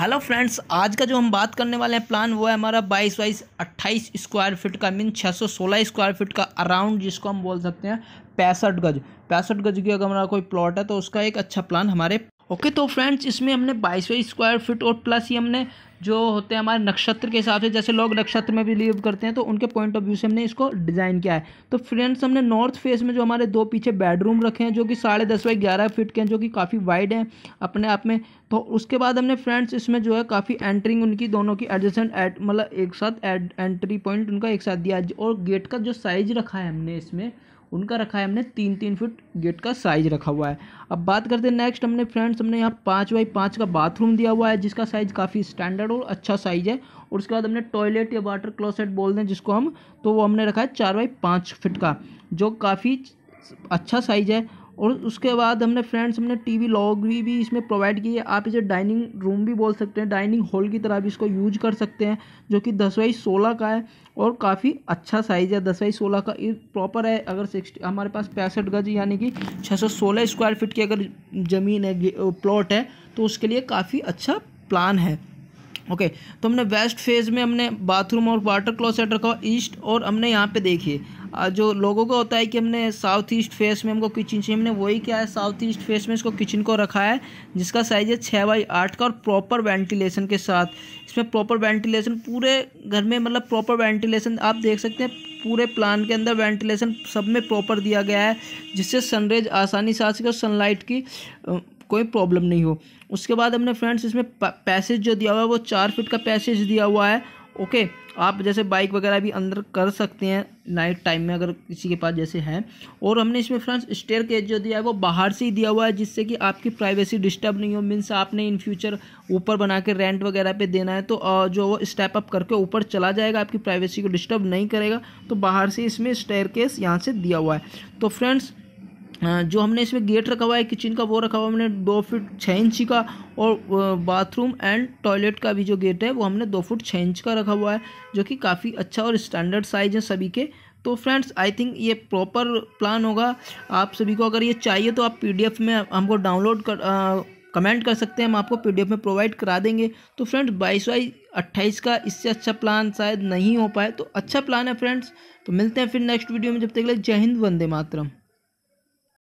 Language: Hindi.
हेलो फ्रेंड्स आज का जो हम बात करने वाले हैं प्लान वो है हमारा बाईस बाईस अट्ठाईस स्क्वायर फीट का मीन 616 स्क्वायर फीट का अराउंड जिसको हम बोल सकते हैं पैंसठ गज पैंसठ गज की अगर हमारा कोई प्लॉट है तो उसका एक अच्छा प्लान हमारे ओके तो फ्रेंड्स इसमें हमने बाईसवें स्क्वायर फिट और प्लस ही हमने जो होते हैं हमारे नक्षत्र के हिसाब से जैसे लोग नक्षत्र में बिलीव करते हैं तो उनके पॉइंट ऑफ व्यू से हमने इसको डिज़ाइन किया है तो फ्रेंड्स हमने नॉर्थ फेस में जो हमारे दो पीछे बेडरूम रखे हैं जो कि साढ़े दस बाई ग्यारह फिट के हैं जो कि काफ़ी वाइड हैं अपने आप में तो उसके बाद हमने फ्रेंड्स इसमें जो है काफ़ी एंट्रिंग उनकी दोनों की एडजस्टेंट एड मतलब एक साथ एंट्री पॉइंट उनका एक साथ दिया और गेट का जो साइज रखा है हमने इसमें उनका रखा है हमने तीन तीन फुट गेट का साइज रखा हुआ है अब बात करते हैं नेक्स्ट हमने फ्रेंड्स हमने यहाँ पाँच बाई पाँच का बाथरूम दिया हुआ है जिसका साइज़ काफ़ी स्टैंडर्ड और अच्छा साइज़ है और उसके बाद हमने टॉयलेट या वाटर क्लोसेट बोल दें जिसको हम तो वो हमने रखा है चार बाई पाँच फिट का जो काफ़ी अच्छा साइज़ है और उसके बाद हमने फ्रेंड्स हमने टीवी लॉग भी इसमें प्रोवाइड की है आप इसे डाइनिंग रूम भी बोल सकते हैं डाइनिंग हॉल की तरह भी इसको यूज कर सकते हैं जो कि दस बाई सोलह का है और काफ़ी अच्छा साइज़ है दस बाई सोलह का प्रॉपर है अगर सिक्सटी हमारे पास पैंसठ गज यानी कि छः सौ सोलह स्क्वायर फिट की अगर ज़मीन है प्लॉट है तो उसके लिए काफ़ी अच्छा प्लान है ओके तो हमने वेस्ट फेज़ में हमने बाथरूम और वाटर क्लोसेट रखा ईस्ट और हमने यहाँ पे देखिए जो लोगों को होता है कि हमने साउथ ईस्ट फेस में हमको किचन चाहिए हमने वही क्या है साउथ ईस्ट फेस में इसको किचन को रखा है जिसका साइज़ है छः बाई आठ का और प्रॉपर वेंटिलेशन के साथ इसमें प्रॉपर वेंटिलेशन पूरे घर में मतलब प्रॉपर वेंटिलेशन आप देख सकते हैं पूरे प्लान के अंदर वेंटिलेशन सब में प्रॉपर दिया गया है जिससे सनरेज आसानी से आ सके और सनलाइट की कोई प्रॉब्लम नहीं हो उसके बाद हमने फ्रेंड्स इसमें पैसेज जो दिया हुआ है वो चार फिट का पैसेज दिया हुआ है ओके आप जैसे बाइक वगैरह भी अंदर कर सकते हैं नाइट टाइम में अगर किसी के पास जैसे है और हमने इसमें फ्रेंड्स स्टेयर केज जो दिया है वो बाहर से ही दिया हुआ है जिससे कि आपकी प्राइवेसी डिस्टर्ब नहीं हो मीन्स आपने इन फ्यूचर ऊपर बना के रेंट वगैरह पे देना है तो जो वो स्टेप अप करके ऊपर चला जाएगा आपकी प्राइवेसी को डिस्टर्ब नहीं करेगा तो बाहर से इसमें स्टेयर केस यहाँ से दिया हुआ है तो फ्रेंड्स जो हमने इसमें गेट रखा हुआ है किचन का वो रखा हुआ हमने दो फुट छः इंची का और बाथरूम एंड टॉयलेट का भी जो गेट है वो हमने दो फुट छः इंच का रखा हुआ है जो कि काफ़ी अच्छा और स्टैंडर्ड साइज़ है सभी के तो फ्रेंड्स आई थिंक ये प्रॉपर प्लान होगा आप सभी को अगर ये चाहिए तो आप पी में हमको डाउनलोड कर आ, कमेंट कर सकते हैं हम आपको पी में प्रोवाइड करा देंगे तो फ्रेंड्स बाईस बाई अट्ठाईस का इससे अच्छा प्लान शायद नहीं हो पाए तो अच्छा प्लान है फ्रेंड्स तो मिलते हैं फिर नेक्स्ट वीडियो में जब तक जय हिंद वंदे मातरम